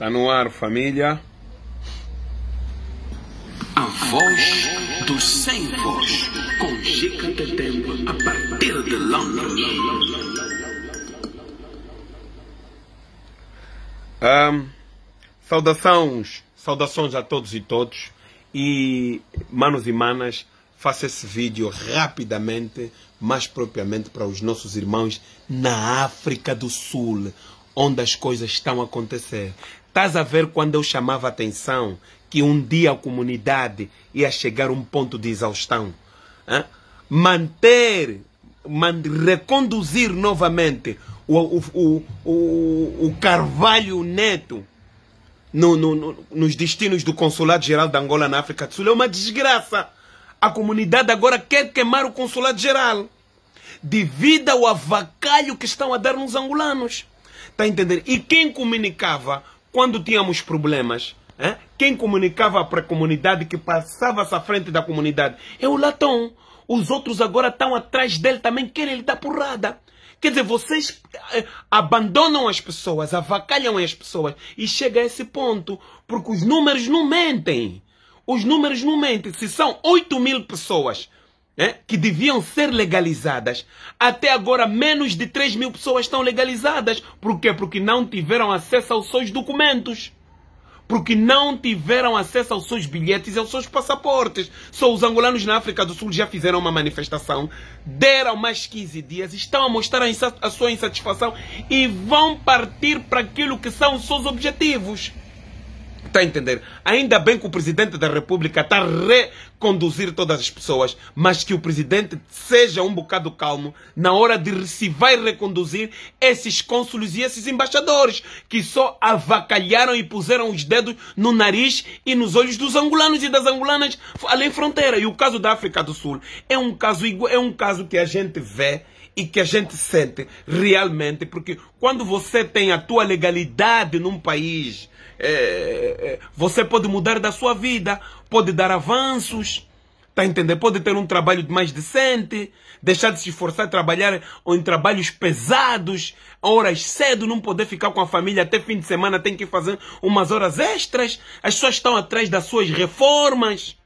Tá no ar, família. A voz dos sem voz, com Gica Tempo, a partir de Londres. Um, saudações, saudações a todos e todos. E, manos e manas, faça esse vídeo rapidamente, mais propriamente para os nossos irmãos na África do Sul onde as coisas estão a acontecer. Estás a ver quando eu chamava a atenção que um dia a comunidade ia chegar a um ponto de exaustão. Manter, man, reconduzir novamente o, o, o, o, o Carvalho Neto no, no, no, nos destinos do Consulado Geral da Angola na África do Sul é uma desgraça. A comunidade agora quer queimar o Consulado Geral devido ao avacalho que estão a dar nos angolanos. Está a entender? E quem comunicava quando tínhamos problemas? Quem comunicava para a comunidade que passava-se à frente da comunidade? É o latão. Os outros agora estão atrás dele também, querem lhe dar porrada. Quer dizer, vocês eh, abandonam as pessoas, avacalham as pessoas e chega a esse ponto, porque os números não mentem. Os números não mentem. Se são 8 mil pessoas é, que deviam ser legalizadas. Até agora, menos de 3 mil pessoas estão legalizadas. Por quê? Porque não tiveram acesso aos seus documentos. Porque não tiveram acesso aos seus bilhetes e aos seus passaportes. Só os angolanos na África do Sul já fizeram uma manifestação, deram mais 15 dias, estão a mostrar a, a sua insatisfação e vão partir para aquilo que são os seus objetivos. Está a entender? Ainda bem que o presidente da República está a reconduzir todas as pessoas, mas que o presidente seja um bocado calmo na hora de se vai reconduzir esses cônsules e esses embaixadores que só avacalharam e puseram os dedos no nariz e nos olhos dos angolanos e das angolanas além fronteira. E o caso da África do Sul é um caso é um caso que a gente vê e que a gente sente realmente, porque quando você tem a tua legalidade num país é, é, é, você pode mudar da sua vida, pode dar avanços, tá entendendo? Pode ter um trabalho mais decente, deixar de se esforçar a trabalhar em trabalhos pesados, horas cedo, não poder ficar com a família até fim de semana, tem que fazer umas horas extras. As pessoas estão atrás das suas reformas.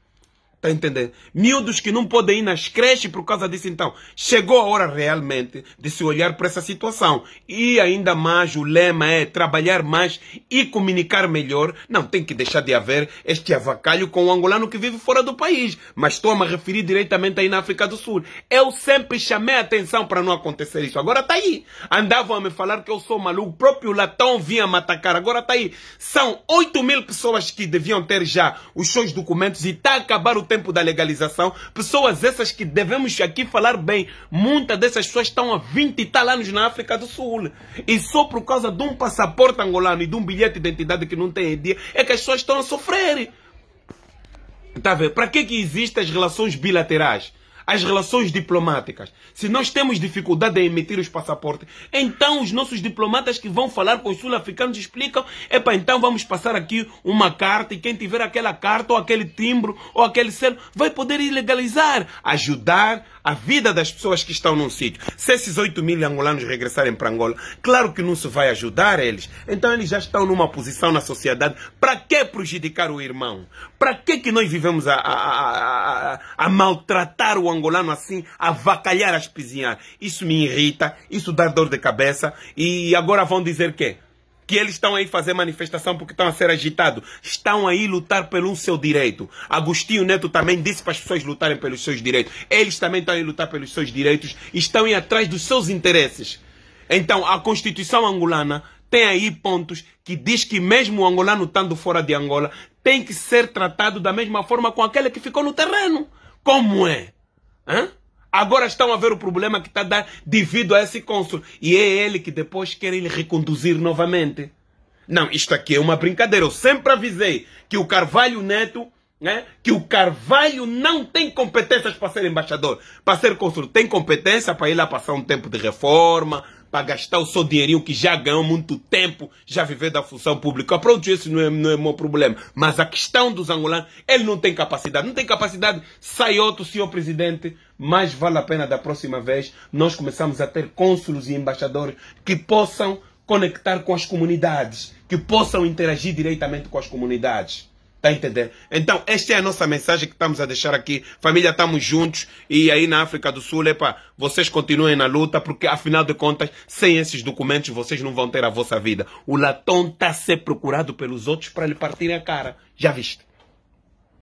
Está entendendo? Miúdos que não podem ir nas creches por causa disso. Então, chegou a hora realmente de se olhar para essa situação. E ainda mais, o lema é trabalhar mais e comunicar melhor. Não, tem que deixar de haver este avacalho com o angolano que vive fora do país. Mas estou a me referir diretamente aí na África do Sul. Eu sempre chamei a atenção para não acontecer isso. Agora está aí. Andavam a me falar que eu sou maluco. O próprio Latão vinha me atacar. Agora está aí. São 8 mil pessoas que deviam ter já os seus documentos e está a acabar o tempo tempo da legalização, pessoas essas que devemos aqui falar bem, muitas dessas pessoas estão há 20 e tal anos na África do Sul. E só por causa de um passaporte angolano e de um bilhete de identidade que não tem dia, é que as pessoas estão a sofrer. Tá vendo? Para que, que existem as relações bilaterais? as relações diplomáticas. Se nós temos dificuldade em emitir os passaportes, então os nossos diplomatas que vão falar com os sul-africanos explicam: epa, então vamos passar aqui uma carta e quem tiver aquela carta ou aquele timbro ou aquele selo vai poder ilegalizar, ajudar a vida das pessoas que estão num sítio. Se esses 8 mil angolanos regressarem para Angola, claro que não se vai ajudar eles. Então eles já estão numa posição na sociedade. Para que prejudicar o irmão? Para que, que nós vivemos a, a, a a, maltratar o angolano assim, a vacalhar, a espizinhar. Isso me irrita, isso dá dor de cabeça. E agora vão dizer que que eles estão aí fazer manifestação porque estão a ser agitados. Estão aí lutar pelo seu direito. Agostinho Neto também disse para as pessoas lutarem pelos seus direitos. Eles também estão aí lutar pelos seus direitos estão aí atrás dos seus interesses. Então, a Constituição angolana tem aí pontos que diz que mesmo o angolano estando fora de Angola tem que ser tratado da mesma forma com aquele que ficou no terreno. Como é? Hã? Agora estão a ver o problema que está dar devido a esse cônsul. E é ele que depois quer ele reconduzir novamente. Não, isto aqui é uma brincadeira. Eu sempre avisei que o Carvalho Neto, né, que o Carvalho não tem competências para ser embaixador, para ser cônsul. Tem competência para ir lá passar um tempo de reforma, para gastar o seu dinheirinho que já ganhou muito tempo, já viver da função pública. Pronto, esse não é, não é meu problema. Mas a questão dos angolanos, ele não tem capacidade. Não tem capacidade, sai outro, senhor presidente. Mas vale a pena da próxima vez nós começamos a ter cônsulos e embaixadores que possam conectar com as comunidades, que possam interagir diretamente com as comunidades. Está entendendo? Então, esta é a nossa mensagem que estamos a deixar aqui. Família, estamos juntos. E aí na África do Sul, epa, vocês continuem na luta, porque afinal de contas, sem esses documentos, vocês não vão ter a vossa vida. O latão está a ser procurado pelos outros para lhe partirem a cara. Já viste?